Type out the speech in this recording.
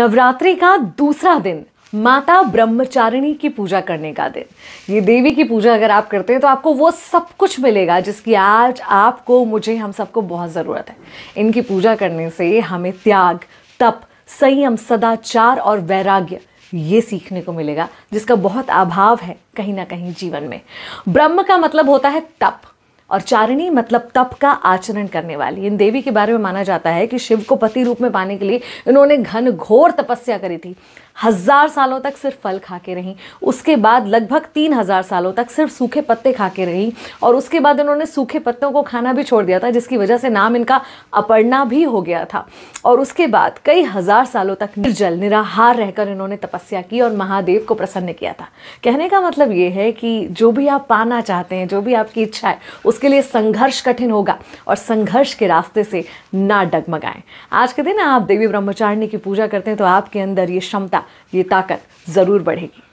नवरात्रि का दूसरा दिन माता ब्रह्मचारिणी की पूजा करने का दिन ये देवी की पूजा अगर आप करते हैं तो आपको वो सब कुछ मिलेगा जिसकी आज आपको मुझे हम सबको बहुत ज़रूरत है इनकी पूजा करने से हमें त्याग तप संयम सदाचार और वैराग्य ये सीखने को मिलेगा जिसका बहुत अभाव है कहीं ना कहीं जीवन में ब्रह्म का मतलब होता है तप और चारिणी मतलब तप का आचरण करने वाली इन देवी के बारे में माना जाता है कि शिव को पति रूप में पाने के लिए इन्होंने घन घोर तपस्या करी थी हज़ार सालों तक सिर्फ फल खा के रहीं उसके बाद लगभग तीन हज़ार सालों तक सिर्फ सूखे पत्ते खा के रहीं और उसके बाद इन्होंने सूखे पत्तों को खाना भी छोड़ दिया था जिसकी वजह से नाम इनका अपर्णा भी हो गया था और उसके बाद कई हज़ार सालों तक निर्जल निराहार रहकर इन्होंने तपस्या की और महादेव को प्रसन्न किया था कहने का मतलब ये है कि जो भी आप पाना चाहते हैं जो भी आपकी इच्छा है उस उसके लिए संघर्ष कठिन होगा और संघर्ष के रास्ते से ना डगमगाएं आज के दिन आप देवी ब्रह्मचारिणी की पूजा करते हैं तो आपके अंदर ये क्षमता ये ताकत ज़रूर बढ़ेगी